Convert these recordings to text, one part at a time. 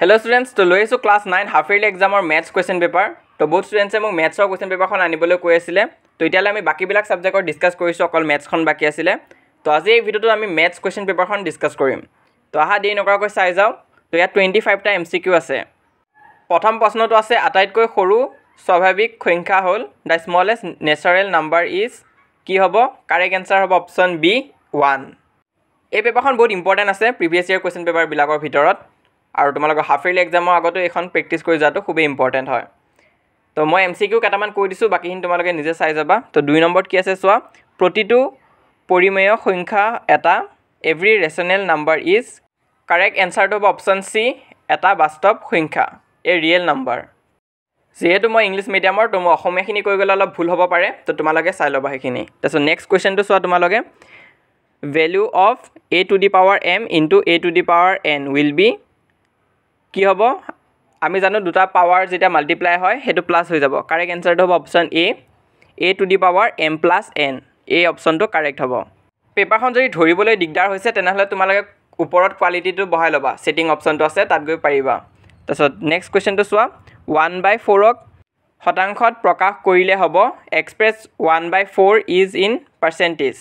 hello' students তো লৈ আহিছোঁ ক্লাছ নাইন হাফ ইয়েৰলি এক্সামৰ মেথছ কুৱেশ্যন পেপাৰ তো বহুত ষ্টুডেণ্টছে মোক মেথছৰ কুৱেশ্যন পেপাৰখন আনিবলৈ কৈ আছিলে তো এতিয়ালৈ আমি বাকীবিলাক ছাবজেক্টৰ ডিছকাছ কৰিছোঁ অকল মেথছখন বাকী আছিলে তো আজি এই ভিডিঅ'টোত আমি মেথছ কুৱেশ্যন পেপাৰখন ডিছকাছ কৰিম তো অহা দেৰি নকৰাকৈ চাই যাওঁ তো ইয়াত টুৱেণ্টি ফাইভটা এম চি কিউ আছে প্ৰথম প্ৰশ্নটো আছে আটাইতকৈ সৰু স্বাভাৱিক সংখ্যা হ'ল the smallest natural number is কি হ'ব কাৰেক্ট এনচাৰ হ'ব অপশ্যন বি ওৱান এই পেপাৰখন বহুত ইম্পৰ্টেণ্ট আছে প্ৰিভিয়াছ ইয়েৰ কুৱেশ্যন পেপাৰবিলাকৰ ভিতৰত আৰু তোমালোকৰ হাফ ইয়াৰলি এক্সামৰ আগতো এইখন প্ৰেক্টিচ কৰি যোৱাটো খুবেই ইম্পৰ্টেণ্ট হয় তো মই এম চি কিউ কেইটামান কৈ দিছোঁ বাকীখিনি তোমালোকে নিজে চাই যাবা তো দুই নম্বৰত কি আছে চোৱা প্ৰতিটো পৰিমেয় সংখ্যা এটা every rational number is correct এনচাৰটো হ'ব অপশ্যন চি এটা বাস্তৱ সংখ্যা এ ৰিয়েল নাম্বাৰ যিহেতু মই ইংলিছ মিডিয়ামৰ তো মই অসমীয়াখিনি কৈ গ'লে অলপ ভুল হ'ব পাৰে তো তোমালোকে চাই ল'বা সেইখিনি তাৰপিছত নেক্সট কুৱেশ্যনটো চোৱা তোমালোকে value of a to the power m into a to the power n will be কি হ'ব আমি জানো দুটা পাৱাৰ যেতিয়া মাল্টিপ্লাই হয় সেইটো প্লাছ হৈ যাব কাৰেক্ট এনচাৰটো হ'ব option A a to the power m plus n এই অপশ্যনটো কাৰেক্ট হ'ব পেপাৰখন যদি ধৰিবলৈ দিগদাৰ হৈছে তেনেহ'লে তোমালোকে ওপৰত কোৱালিটিটো বঢ়াই ল'বা ছেটিং অপশ্যনটো আছে তাত গৈ পাৰিবা তাৰপিছত নেক্সট কুৱেশ্যনটো চোৱা ওৱান বাই ফ'ৰক শতাংশত প্ৰকাশ কৰিলে হ'ব express one by four is in percentage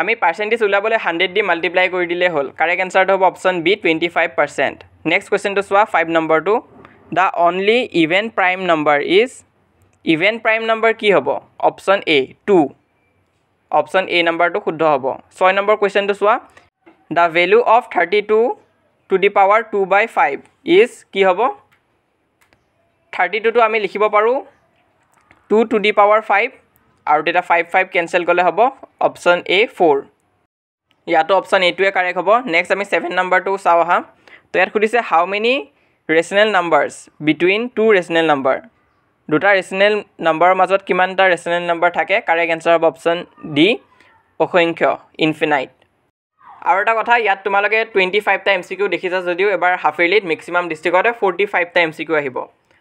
আমি পাৰ্চেণ্টেজ ওলাবলৈ হাণ্ড্ৰেড দি মাল্টিপ্লাই কৰি দিলেই হ'ল কাৰেক্ট এনচাৰটো হ'ব option B twenty five percent next কুৱেশ্যনটো চোৱা ফাইভ নম্বৰটো the only even prime number is even prime number কি হ'ব option A two option A নম্বৰটো শুদ্ধ হ'ব ছয় নম্বৰ কুৱেশ্যনটো চোৱা the value of thirty two to the power two by five is কি হ'ব থাৰ্টি টুটো আমি লিখিব পাৰোঁ two to the power five আৰু তেতিয়া ফাইভ ফাইভ কেঞ্চেল গ'লে হ'ব অপশ্যন এ ফ'ৰ ইয়াতো অপশ্যন এইটোৱে কাৰেক্ট হ'ব নেক্সট আমি ছেভেন নম্বৰটো চাওঁ আহা তো ইয়াত সুধিছে how many rational numbers between two rational number দুটা ৰেচনেল নাম্বাৰৰ মাজত কিমানটা ৰেচনেল নাম্বাৰ থাকে কাৰেক্ট এনচাৰ হ'ব অপশ্যন ডি অসংখ্য ইনফিনাইট আৰু এটা কথা ইয়াত তোমালোকে টুৱেণ্টি ফাইভটা এম চি কিউ দেখিছা যদিও এবাৰ হাফেলিত মেক্সিমাম ডিষ্ট্ৰিকতে ফৰ্টি ফাইভটা এম চি কিউ আহিব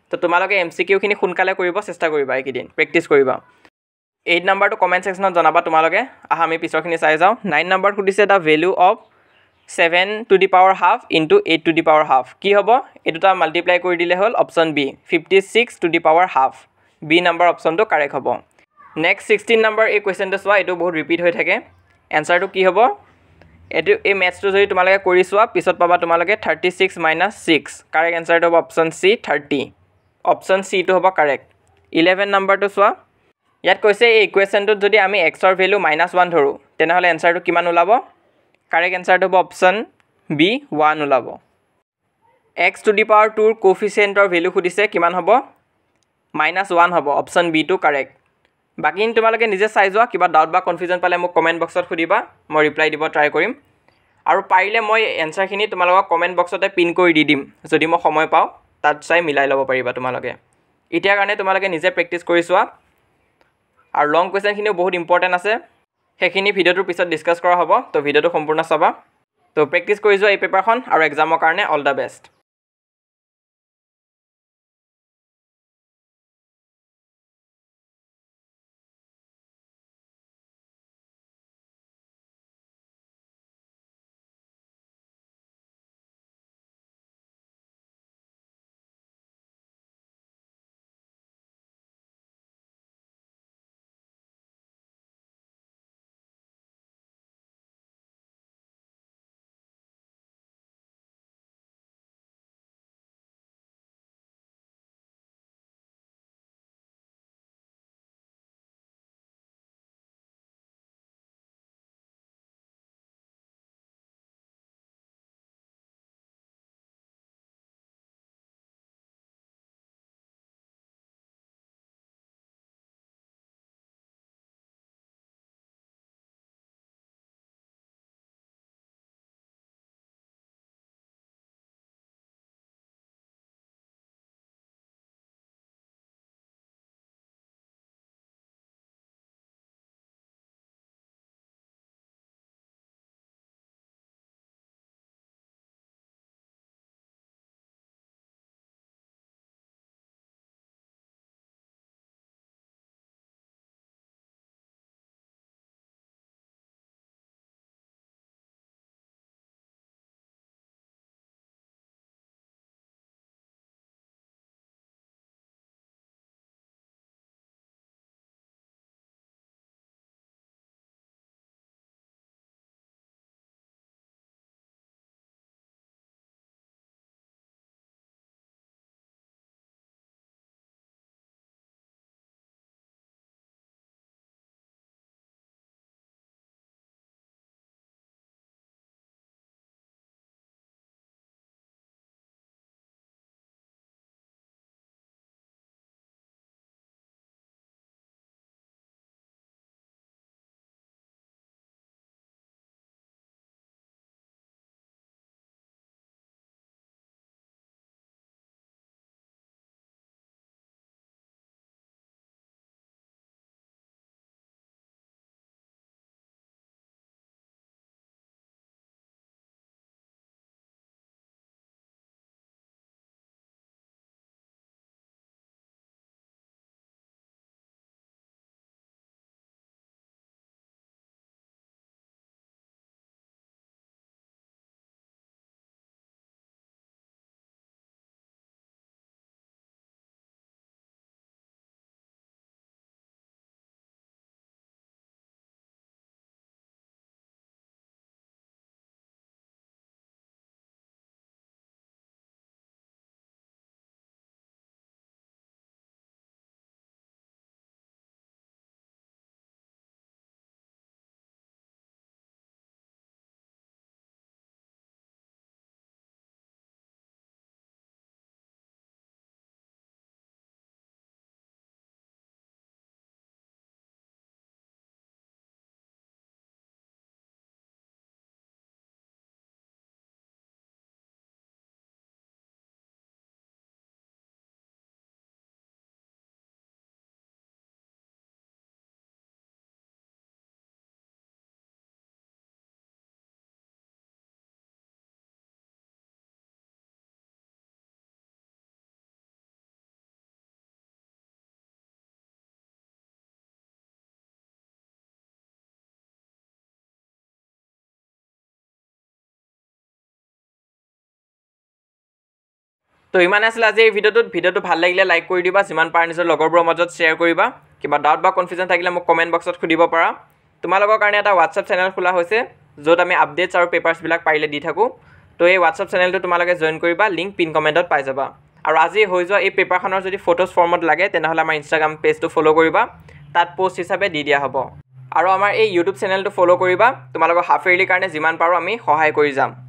তো তোমালোকে এম চি কিউখিনি সোনকালে কৰিব চেষ্টা কৰিবা এইকেইদিন প্ৰেক্টিচ কৰিবা এইট নাম্বাৰটো কমেণ্ট ছেকশ্যনত জনাবা তোমালোকে আহা আমি পিছৰখিনি চাই যাওঁ নাইন নাম্বাৰত সুধিছে the value of seven to the power half into eight to the power half কি হ'ব এই দুটা মাল্টিপ্লাই কৰি দিলে হ'ল option B fifty six to the power half B number অপশ্যনটো কাৰেক্ট হ'ব নেক্সট ছিক্সটিন নাম্বাৰ এই কুৱেশ্যনটো চোৱা এইটো বহুত ৰিপিট হৈ থাকে এনচাৰটো কি হ'ব এইটো এই মেথছটো যদি তোমালোকে কৰি চোৱা পিছত পাবা তোমালোকে thirty six minus six correct এনচাৰটো হ'ব অপশ্যন চি থাৰ্টি অপশ্যন চিটো হ'ব কাৰেক্ট ইলেভেন নাম্বাৰটো চোৱা ইয়াত কৈছে এই ইকুৱেশ্যনটোত যদি আমি এক্সৰ ভেলু মাইনাছ ওৱান ধৰোঁ তেনেহ'লে এনচাৰটো কিমান ওলাব কাৰেক্ট এনচাৰটো হ'ব অপশ্যন বি ওৱান ওলাব এক্স টু দি পাৱাৰ টুৰ কোফিচিয়েণ্টৰ ভেলু সুধিছে কিমান হ'ব মাইনাছ ওৱান হ'ব অপশ্যন বিটো কাৰেক্ট বাকী তোমালোকে নিজে চাই যোৱা কিবা ডাউট বা কনফিউজন পালে মোক কমেণ্ট বক্সত সুধিবা মই ৰিপ্লাই দিব ট্ৰাই কৰিম আৰু পাৰিলে মই এনচাৰখিনি তোমালোকক কমেণ্ট বক্সতে পিন কৰি দি দিম যদি মই সময় পাওঁ তাত চাই মিলাই ল'ব পাৰিবা তোমালোকে এতিয়াৰ কাৰণে তোমালোকে নিজে প্ৰেক্টিছ কৰি চোৱা আৰু লং কুৱেশ্যনখিনিও বহুত ইম্পৰ্টেণ্ট আছে সেইখিনি ভিডিঅ'টোৰ পিছত ডিছকাছ কৰা হ'ব তো ভিডিঅ'টো সম্পূৰ্ণ চাবা তো প্ৰেক্টিছ কৰি যোৱা এই পেপাৰখন আৰু এক্সামৰ কাৰণে অল দ্য বেষ্ট তো ইমানে আছিলে আজি এই ভিডিঅ'টোত ভিডিঅ'টো ভাল লাগিলে লাইক কৰি দিবা যিমান পাৰা নিজৰ লগৰবোৰৰ মাজত শ্বেয়াৰ কৰিবা কিবা ডাউট বা কনফিউজন থাকিলে মোক কমেণ্ট বক্সত সুধিব পাৰা তোমালোকৰ কাৰণে এটা হোৱাটছআপ চেনেল খোলা হৈছে য'ত আমি আপডেটছ আৰু পেপাৰছবিলাক পাৰিলে দি থাকোঁ তো এই হোৱাটছআপ চেনেলটো তোমালোকে জইন কৰিবা লিংক পিন কমেণ্টত পাই যাবা আৰু আজি হৈ যোৱা এই পেপাৰখনৰ যদি ফটোজ ফৰ্মত লাগে তেনেহ'লে আমাৰ ইনষ্টাগ্ৰাম পেজটো ফ'ল' কৰিবা তাত পোষ্ট হিচাপে দি দিয়া হ'ব আৰু আমাৰ এই ইউটিউব চেনেলটো ফ'ল' কৰিবা তোমালোকৰ হাফ ইয়েৰলিৰ কাৰণে যিমান পাৰোঁ আমি সহায় কৰি যাম